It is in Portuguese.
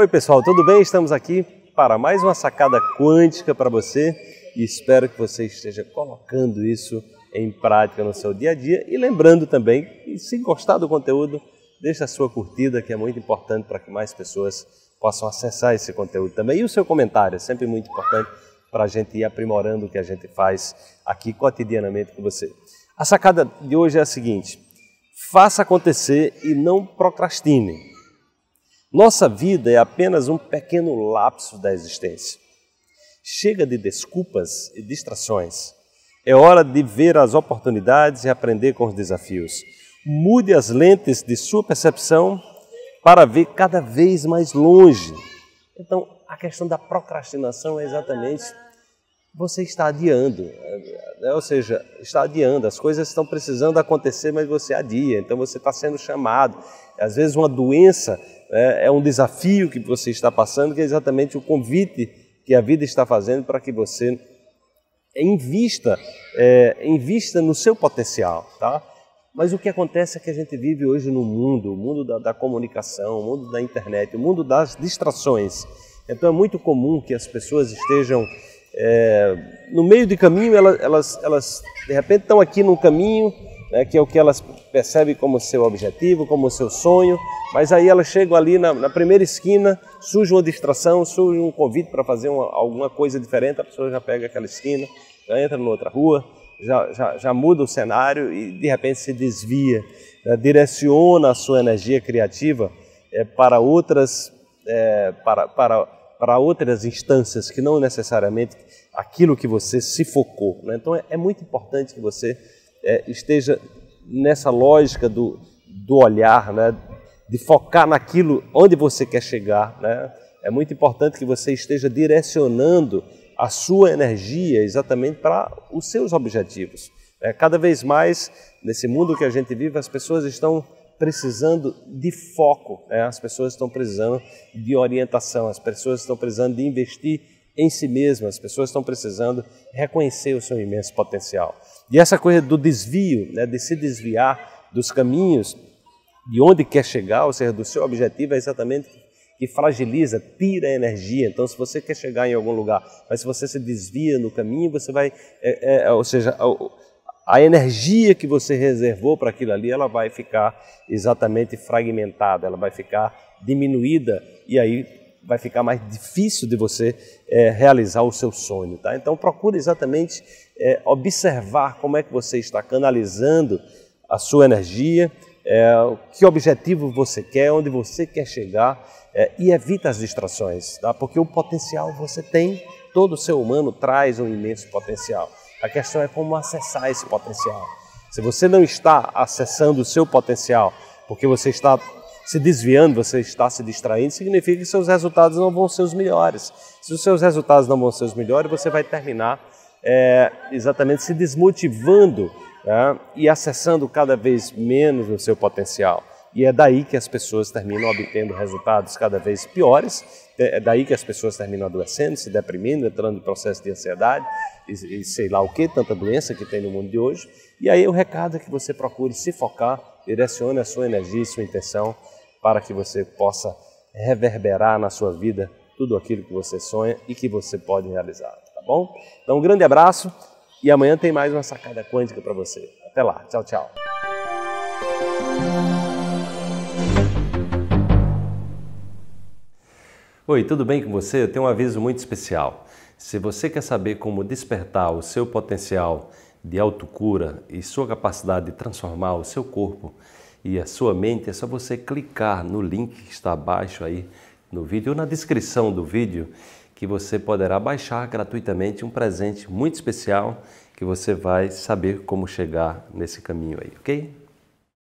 Oi, pessoal, tudo bem? Estamos aqui para mais uma sacada quântica para você e espero que você esteja colocando isso em prática no seu dia a dia. E lembrando também, se gostar do conteúdo, deixe a sua curtida, que é muito importante para que mais pessoas possam acessar esse conteúdo também. E o seu comentário, é sempre muito importante para a gente ir aprimorando o que a gente faz aqui cotidianamente com você. A sacada de hoje é a seguinte: faça acontecer e não procrastine. Nossa vida é apenas um pequeno lapso da existência. Chega de desculpas e distrações. É hora de ver as oportunidades e aprender com os desafios. Mude as lentes de sua percepção para ver cada vez mais longe. Então, a questão da procrastinação é exatamente você está adiando, é, ou seja, está adiando, as coisas estão precisando acontecer, mas você adia, então você está sendo chamado. Às vezes, uma doença é, é um desafio que você está passando, que é exatamente o convite que a vida está fazendo para que você invista, é, invista no seu potencial, tá? Mas o que acontece é que a gente vive hoje no mundo, o mundo da, da, comunicação, o mundo da internet, o mundo das distrações. Então é muito comum que as pessoas estejam é, no meio de caminho, elas, elas, elas de repente estão aqui num caminho né, que é o que elas percebem como seu objetivo, como seu sonho, mas aí elas chegam ali na, na primeira esquina, surge uma distração, surge um convite para fazer uma, alguma coisa diferente, a pessoa já pega aquela esquina, já entra na outra rua, já, já, já, muda o cenário e de repente se desvia, né, direciona a sua energia criativa é, para outras é, para, para, para outras instâncias que não necessariamente aquilo que você se focou. Né? Então é, é muito importante que você é, esteja nessa lógica do, do olhar, né? de focar naquilo onde você quer chegar. Né? É muito importante que você esteja direcionando a sua energia exatamente para os seus objetivos. É, cada vez mais, nesse mundo que a gente vive, as pessoas estão precisando de foco, né? as pessoas estão precisando de orientação, as pessoas estão precisando de investir em si mesmas. As pessoas estão precisando reconhecer o seu imenso potencial. E essa coisa do desvio, né, de se desviar dos caminhos de onde quer chegar, ou seja, do seu objetivo, é exatamente que fragiliza, tira a energia. Então, se você quer chegar em algum lugar, mas se você se desvia no caminho, você vai, é, é, ou seja, a, a, energia que você reservou para aquilo ali, ela vai ficar exatamente fragmentada, ela vai ficar diminuída e aí vai ficar mais difícil de você é, realizar o seu sonho, tá? Então procure exatamente é, observar como é que você está canalizando a sua energia, é, que objetivo você quer, onde você quer chegar é, e evita as distrações, tá? Porque o potencial você tem, todo ser humano traz um imenso potencial. A questão é como acessar esse potencial. Se você não está acessando o seu potencial, porque você está se desviando, você está se distraindo, significa que seus resultados não vão ser os melhores. Se os seus resultados não vão ser os melhores, você vai terminar é, exatamente se desmotivando né, e acessando cada vez menos o seu potencial. E é daí que as pessoas terminam obtendo resultados cada vez piores, é, é daí que as pessoas terminam adoecendo, se deprimindo, entrando em processo de ansiedade e, e sei lá o que, tanta doença que tem no mundo de hoje. E aí o recado é que você procure se focar, direcione a sua energia e sua intenção para que você possa reverberar na sua vida tudo aquilo que você sonha e que você pode realizar, tá bom? Então um grande abraço e amanhã tem mais uma sacada quântica para você. Até lá, tchau, tchau. Oi, tudo bem com você? Eu tenho um aviso muito especial. Se você quer saber como despertar o seu potencial de autocura e sua capacidade de transformar o seu corpo e a sua mente, é só você clicar no link que está abaixo aí no vídeo ou na descrição do vídeo que você poderá baixar gratuitamente um presente muito especial que você vai saber como chegar nesse caminho aí, ok?